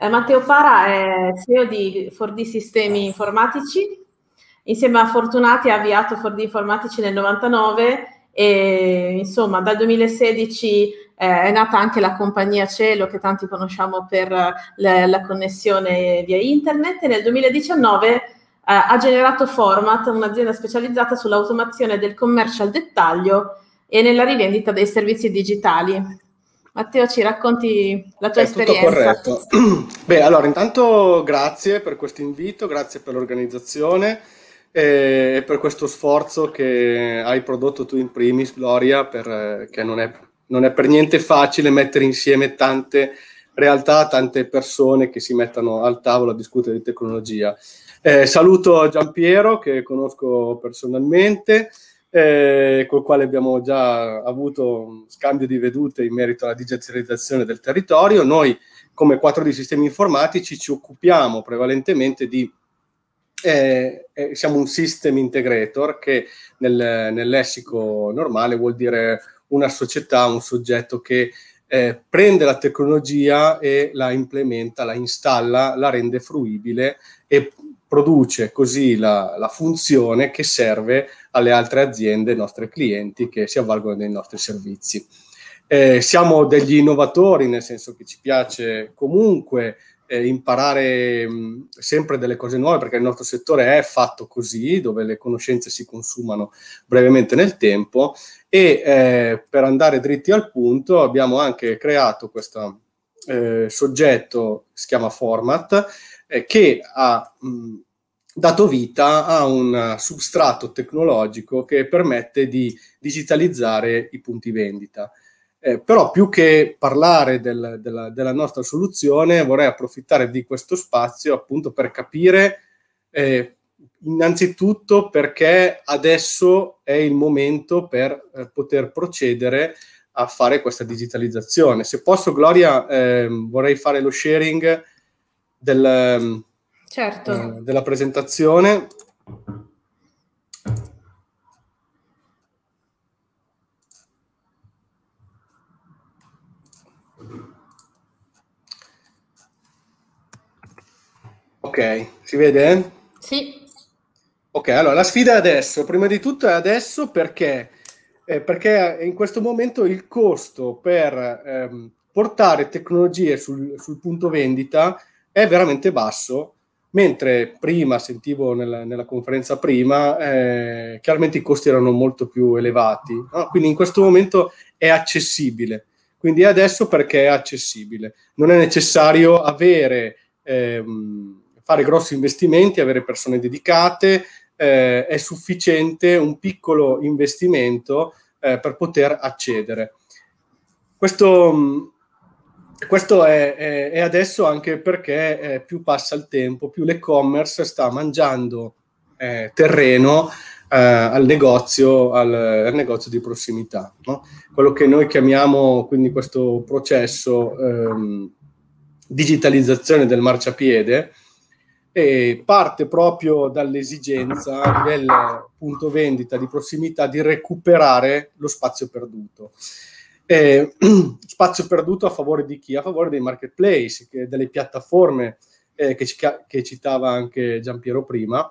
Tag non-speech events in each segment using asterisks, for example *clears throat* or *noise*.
Eh, Matteo Para è CEO di Fordi Sistemi Informatici. Insieme a Fortunati ha avviato Fordi Informatici nel 99 e insomma dal 2016 eh, è nata anche la compagnia Cielo che tanti conosciamo per eh, la, la connessione via internet e nel 2019 eh, ha generato Format, un'azienda specializzata sull'automazione del commercio al dettaglio e nella rivendita dei servizi digitali. Matteo, ci racconti la tua È esperienza. Tutto corretto. *clears throat* Beh, allora, intanto grazie per questo invito, grazie per l'organizzazione eh, e per questo sforzo che hai prodotto tu in primis, Gloria, perché eh, non è, non è, per niente facile mettere insieme tante realtà, tante persone che si mettono al tavolo a discutere di tecnologia. Eh, saluto Giampiero, che conosco personalmente, eh, col quale abbiamo già avuto scambio di vedute in merito alla digitalizzazione del territorio. Noi, come 4 di sistemi informatici, ci occupiamo prevalentemente di eh, eh, siamo un system integrator che nel, nel, lessico normale vuol dire una società, un soggetto che eh, prende la tecnologia e la implementa, la installa, la rende fruibile e produce così la, la funzione che serve alle altre aziende, ai nostri clienti che si avvalgono dei nostri servizi. Eh, siamo degli innovatori, nel senso che ci piace comunque eh, imparare mh, mm, sempre delle cose nuove, perché il nostro settore è fatto così, dove le conoscenze si consumano brevemente nel tempo. E eh, per andare dritti al punto, abbiamo anche creato questo eh, soggetto, si chiama Format, eh, che ha mh, mm, dato vita a un substrato tecnologico che permette di digitalizzare i punti vendita. Eh, però più che parlare del, della, della, nostra soluzione vorrei approfittare di questo spazio appunto per capire eh, innanzitutto perché adesso è il momento per eh, poter procedere a fare questa digitalizzazione. Se posso Gloria ehm, vorrei fare lo sharing del, ehm, certo. eh, della presentazione. Ok, si vede? Sì. Ok, allora la sfida è adesso. Prima di tutto è adesso perché, eh, perché in questo momento il costo per ehm, portare tecnologie sul, sul punto vendita è veramente basso mentre prima sentivo nella, nella conferenza prima eh, chiaramente i costi erano molto più elevati no? quindi in questo momento è accessibile quindi è adesso perché è accessibile non è necessario avere ehm, fare grossi investimenti avere persone dedicate eh, è sufficiente un piccolo investimento eh, per poter accedere questo questo è, è, è, adesso anche perché eh, più passa il tempo, più l'e-commerce sta mangiando eh, terreno eh, al, negozio, al, al, negozio, di prossimità. No? Quello che noi chiamiamo quindi questo processo ehm, digitalizzazione del marciapiede parte proprio dall'esigenza del punto vendita di prossimità di recuperare lo spazio perduto. Eh, *clears throat* spazio perduto a favore di chi? A favore dei marketplace, delle piattaforme eh, che, che, citava anche Giampiero prima,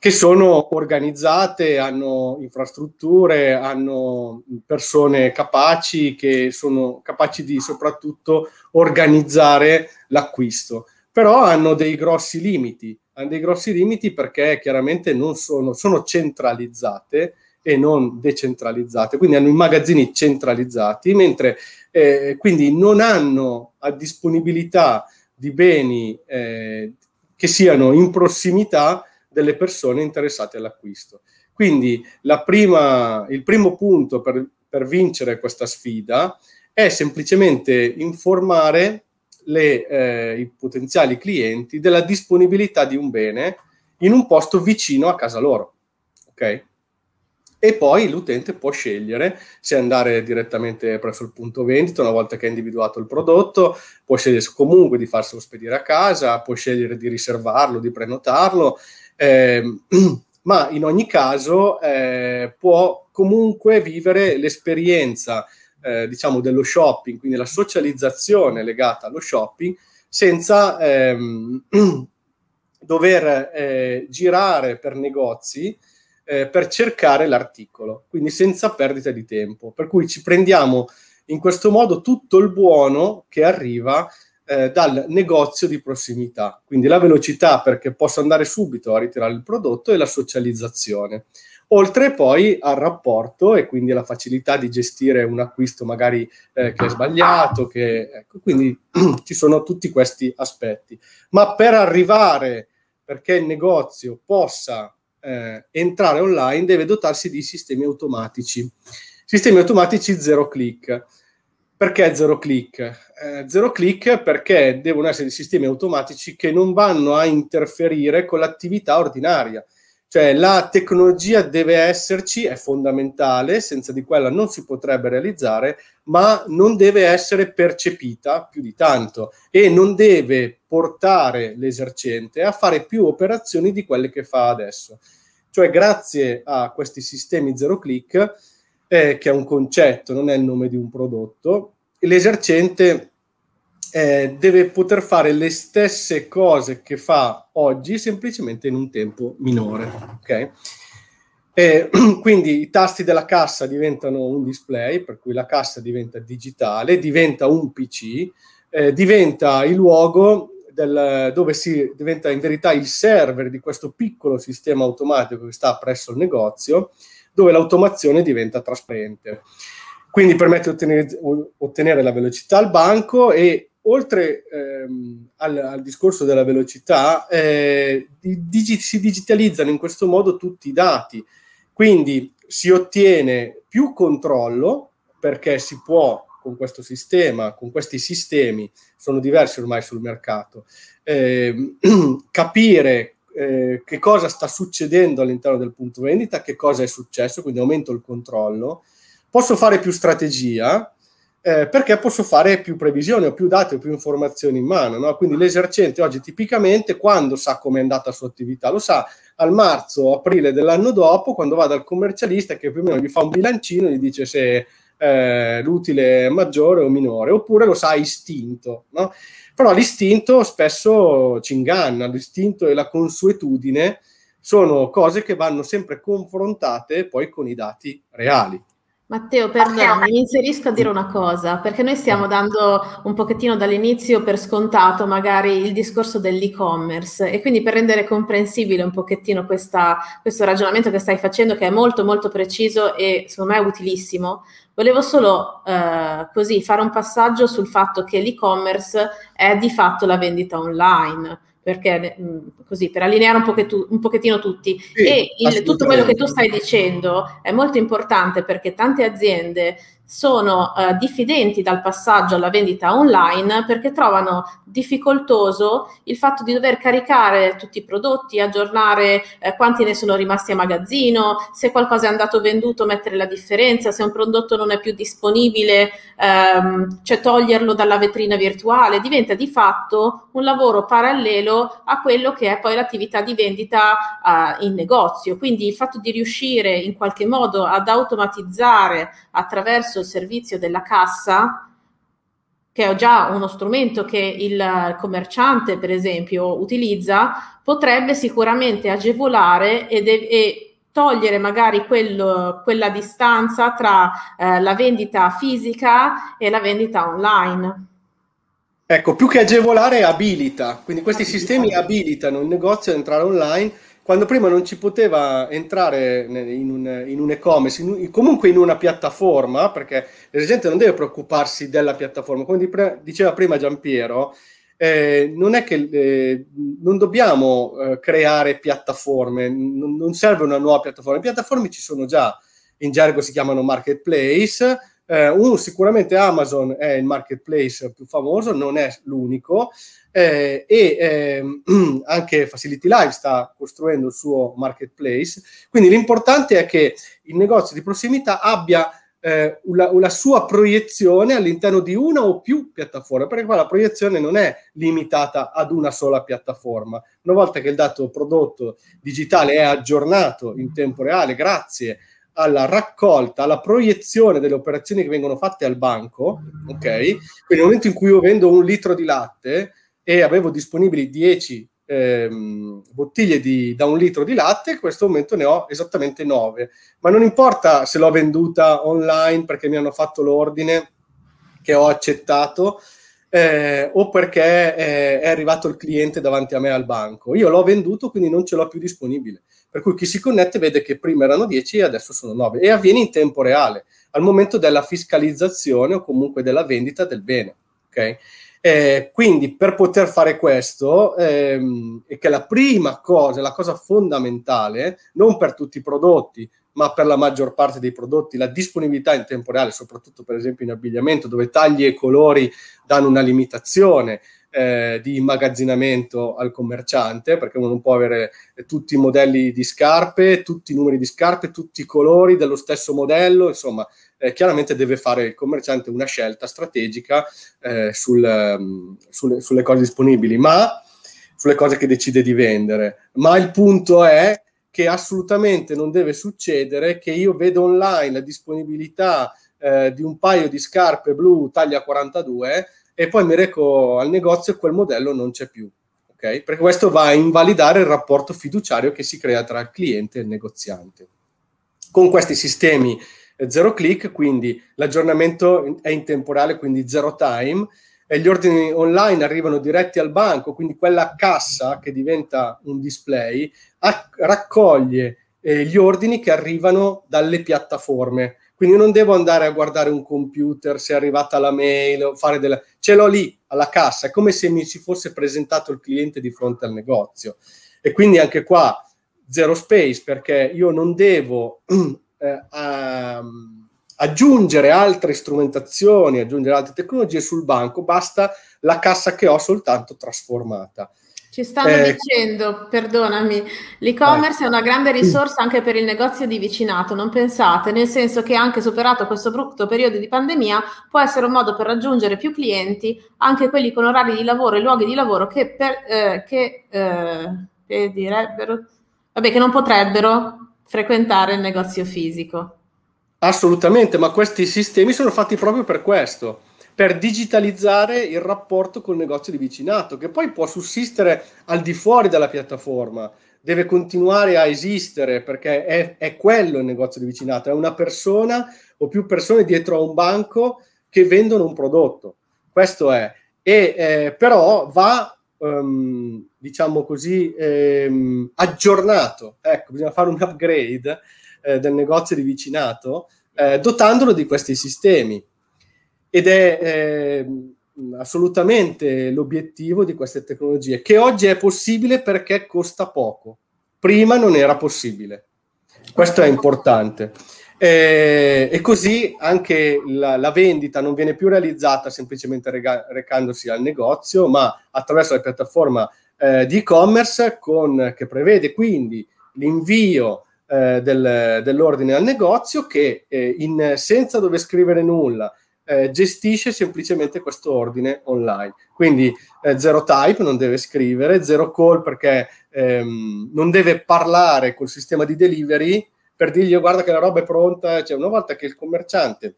che sono organizzate, hanno infrastrutture, hanno persone capaci, che sono capaci di soprattutto organizzare l'acquisto, però hanno dei grossi limiti, hanno dei grossi limiti perché chiaramente non sono, sono centralizzate e non decentralizzate, quindi hanno i magazzini centralizzati, mentre eh, quindi non hanno a disponibilità di beni eh, che siano in prossimità delle persone interessate all'acquisto. Quindi prima, il primo punto per, per, vincere questa sfida è semplicemente informare le, eh, i potenziali clienti della disponibilità di un bene in un posto vicino a casa loro. Okay? e poi l'utente può scegliere se andare direttamente presso il punto vendita una volta che ha individuato il prodotto, può scegliere comunque di farselo spedire a casa, può scegliere di riservarlo, di prenotarlo, eh, *clears throat* ma in ogni caso eh, può comunque vivere l'esperienza eh, diciamo dello shopping, quindi la socializzazione legata allo shopping senza ehm, *clears throat* dover eh, girare per negozi eh, per cercare l'articolo, quindi senza perdita di tempo. Per cui ci prendiamo in questo modo tutto il buono che arriva eh, dal negozio di prossimità, quindi la velocità perché posso andare subito a ritirare il prodotto e la socializzazione. Oltre poi al rapporto e quindi alla facilità di gestire un acquisto magari eh, che è sbagliato, che, ecco, quindi *clears throat* ci sono tutti questi aspetti. Ma per arrivare, perché il negozio possa eh, entrare online deve dotarsi di sistemi automatici. Sistemi automatici zero click. Perché zero click? Eh, zero click perché devono essere sistemi automatici che non vanno a interferire con l'attività ordinaria. Cioè la tecnologia deve esserci, è fondamentale, senza di quella non si potrebbe realizzare, ma non deve essere percepita più di tanto e non deve portare l'esercente a fare più operazioni di quelle che fa adesso. Cioè grazie a questi sistemi zero click, eh, che è un concetto, non è il nome di un prodotto, l'esercente eh, deve poter fare le stesse cose che fa oggi, semplicemente in un tempo minore. Okay? Eh, *clears throat* quindi i tasti della cassa diventano un display, per cui la cassa diventa digitale, diventa un PC, eh, diventa il luogo del, dove si diventa in verità il server di questo piccolo sistema automatico che sta presso il negozio, dove l'automazione diventa trasparente. Quindi permette di ottenere, ottenere la velocità al banco e oltre ehm, al, al, discorso della velocità, eh, digi- si digitalizzano in questo modo tutti i dati, quindi si ottiene più controllo perché si può con questo sistema, con questi sistemi, sono diversi ormai sul mercato. Eh, *clears throat* capire eh, che cosa sta succedendo all'interno del punto vendita, che cosa è successo, quindi aumento il controllo. Posso fare più strategia eh, perché posso fare più previsioni, ho più dati, ho più informazioni in mano. No? Quindi l'esercente oggi tipicamente quando sa come è andata la sua attività, lo sa al marzo, aprile dell'anno dopo, quando va dal commercialista che più o meno gli fa un bilancino, gli dice se eh, l'utile maggiore o minore, oppure lo sa istinto. No? Però l'istinto spesso ci inganna, l'istinto e la consuetudine sono cose che vanno sempre confrontate poi con i dati reali. Matteo, perdonami, mi inserisco a dire una cosa, perché noi stiamo dando un pochettino dall'inizio per scontato magari il discorso dell'e-commerce e quindi per rendere comprensibile un pochettino questa, questo ragionamento che stai facendo, che è molto molto preciso e secondo me utilissimo, volevo solo eh, così fare un passaggio sul fatto che l'e-commerce è di fatto la vendita online, perché mm, così per allineare un, pochetu- un pochettino tutti. Sì, e il, tutto quello che tu stai dicendo è molto importante perché tante aziende sono eh, diffidenti dal passaggio alla vendita online perché trovano difficoltoso il fatto di dover caricare tutti i prodotti, aggiornare eh, quanti ne sono rimasti a magazzino, se qualcosa è andato venduto mettere la differenza, se un prodotto non è più disponibile, ehm, cioè toglierlo dalla vetrina virtuale, diventa di fatto un lavoro parallelo a quello che è poi l'attività di vendita eh, in negozio. Quindi il fatto di riuscire in qualche modo ad automatizzare attraverso attraverso il servizio della cassa, che è già uno strumento che il commerciante, per esempio, utilizza, potrebbe sicuramente agevolare ed, e togliere magari quello, quella distanza tra eh, la vendita fisica e la vendita online. Ecco, più che agevolare, abilita. Quindi questi abilita. sistemi abilitano il negozio ad entrare online quando prima non ci poteva entrare in un, in un e-commerce, in, comunque in una piattaforma, perché la gente non deve preoccuparsi della piattaforma, come diceva prima Giampiero, eh, non è che eh, non dobbiamo eh, creare piattaforme, non, non serve una nuova piattaforma, le piattaforme ci sono già, in gergo si chiamano marketplace, eh, uh, sicuramente Amazon è il marketplace più famoso, non è l'unico, eh, e eh, *clears throat* anche Facility Live sta costruendo il suo marketplace. Quindi l'importante è che il negozio di prossimità abbia eh, una, una, sua proiezione all'interno di una o più piattaforme, perché qua la proiezione non è limitata ad una sola piattaforma. Una volta che il dato prodotto digitale è aggiornato in tempo reale, grazie alla raccolta, alla proiezione delle operazioni che vengono fatte al banco, ok? Quindi nel momento in cui io vendo un litro di latte e avevo disponibili 10 ehm, bottiglie di, da un litro di latte, in questo momento ne ho esattamente 9. Ma non importa se l'ho venduta online perché mi hanno fatto l'ordine che ho accettato, eh, o perché eh, è arrivato il cliente davanti a me al banco. Io l'ho venduto, quindi non ce l'ho più disponibile. Per cui chi si connette vede che prima erano 10 e adesso sono 9 e avviene in tempo reale, al momento della fiscalizzazione o comunque della vendita del bene. Okay? Eh, quindi per poter fare questo, ehm, che la prima cosa, la cosa fondamentale, non per tutti i prodotti, ma per la maggior parte dei prodotti la disponibilità in tempo reale, soprattutto per esempio in abbigliamento, dove tagli e colori danno una limitazione eh, di immagazzinamento al commerciante, perché uno non può avere tutti i modelli di scarpe, tutti i numeri di scarpe, tutti i colori dello stesso modello, insomma, eh, chiaramente deve fare il commerciante una scelta strategica eh, sul, mm, sulle, sulle cose disponibili, ma sulle cose che decide di vendere. Ma il punto è che assolutamente non deve succedere che io vedo online la disponibilità eh, di un paio di scarpe blu taglia 42 e poi mi reco al negozio e quel modello non c'è più. Okay? Perché questo va a invalidare il rapporto fiduciario che si crea tra il cliente e il negoziante. Con questi sistemi eh, zero click, quindi l'aggiornamento è in temporale, quindi zero time, e gli ordini online arrivano diretti al banco, quindi quella cassa che diventa un display acc- raccoglie eh, gli ordini che arrivano dalle piattaforme. Quindi non devo andare a guardare un computer se è arrivata la mail fare della... ce l'ho lì alla cassa, è come se mi si fosse presentato il cliente di fronte al negozio. E quindi anche qua zero space perché io non devo *clears throat* eh, um, aggiungere altre strumentazioni, aggiungere altre tecnologie sul banco, basta la cassa che ho soltanto trasformata. Ci stanno eh, dicendo, perdonami, l'e-commerce eh. è una grande risorsa anche per il negozio di vicinato, non pensate, nel senso che anche superato questo brutto periodo di pandemia può essere un modo per raggiungere più clienti, anche quelli con orari di lavoro e luoghi di lavoro che, per, eh, che, eh, che direbbero, vabbè, che non potrebbero frequentare il negozio fisico. Assolutamente, ma questi sistemi sono fatti proprio per questo, per digitalizzare il rapporto col negozio di vicinato, che poi può sussistere al di fuori della piattaforma, deve continuare a esistere perché è, è quello il negozio di vicinato, è una persona o più persone dietro a un banco che vendono un prodotto. Questo è. E, eh, però va, um, diciamo così, ehm, aggiornato. Ecco, bisogna fare un upgrade eh, del negozio di vicinato, eh, dotandolo di questi sistemi. Ed è eh, assolutamente l'obiettivo di queste tecnologie, che oggi è possibile perché costa poco. Prima non era possibile. Questo è importante. Eh, e così anche la, la, vendita non viene più realizzata semplicemente rega- recandosi al negozio, ma attraverso la piattaforma eh, di e-commerce con, che prevede quindi l'invio eh, del, dell'ordine al negozio che eh, in, senza dover scrivere nulla eh, gestisce semplicemente questo ordine online. Quindi eh, zero type non deve scrivere, zero call perché ehm, non deve parlare col sistema di delivery per dirgli oh, guarda che la roba è pronta. Cioè, una volta che il commerciante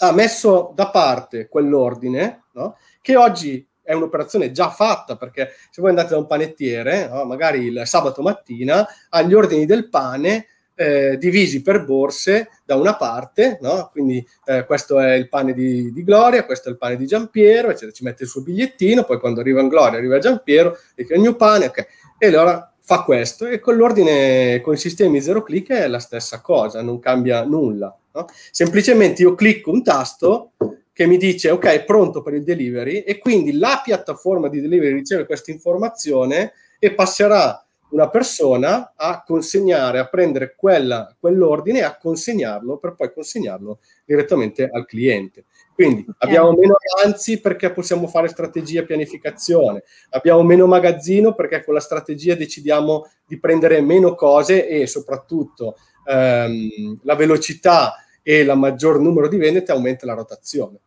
ha messo da parte quell'ordine, no? che oggi è un'operazione già fatta, perché se voi andate da un panettiere, no, magari il sabato mattina, agli ordini del pane eh, divisi per borse da una parte, no? quindi eh, questo è il pane di, di, Gloria, questo è il pane di Giampiero, ci mette il suo bigliettino, poi quando arriva in Gloria arriva Giampiero, dice il mio pane, ok, e allora fa questo e con l'ordine, con i sistemi zero click è la stessa cosa, non cambia nulla. No? Semplicemente io clicco un tasto che mi dice ok, è pronto per il delivery e quindi la piattaforma di delivery riceve questa informazione e passerà una persona a consegnare, a prendere quella, quell'ordine e a consegnarlo per poi consegnarlo direttamente al cliente. Quindi abbiamo meno avanzi perché possiamo fare strategia e pianificazione, abbiamo meno magazzino perché con la strategia decidiamo di prendere meno cose e soprattutto ehm, la velocità e la maggior numero di vendite aumenta la rotazione.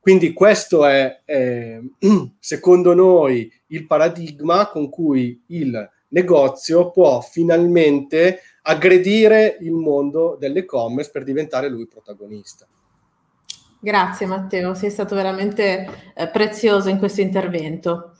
Quindi questo è, eh, *clears throat* secondo noi, il paradigma con cui il negozio può finalmente aggredire il mondo dell'e-commerce per diventare lui protagonista. Grazie Matteo, sei stato veramente eh, prezioso in questo intervento.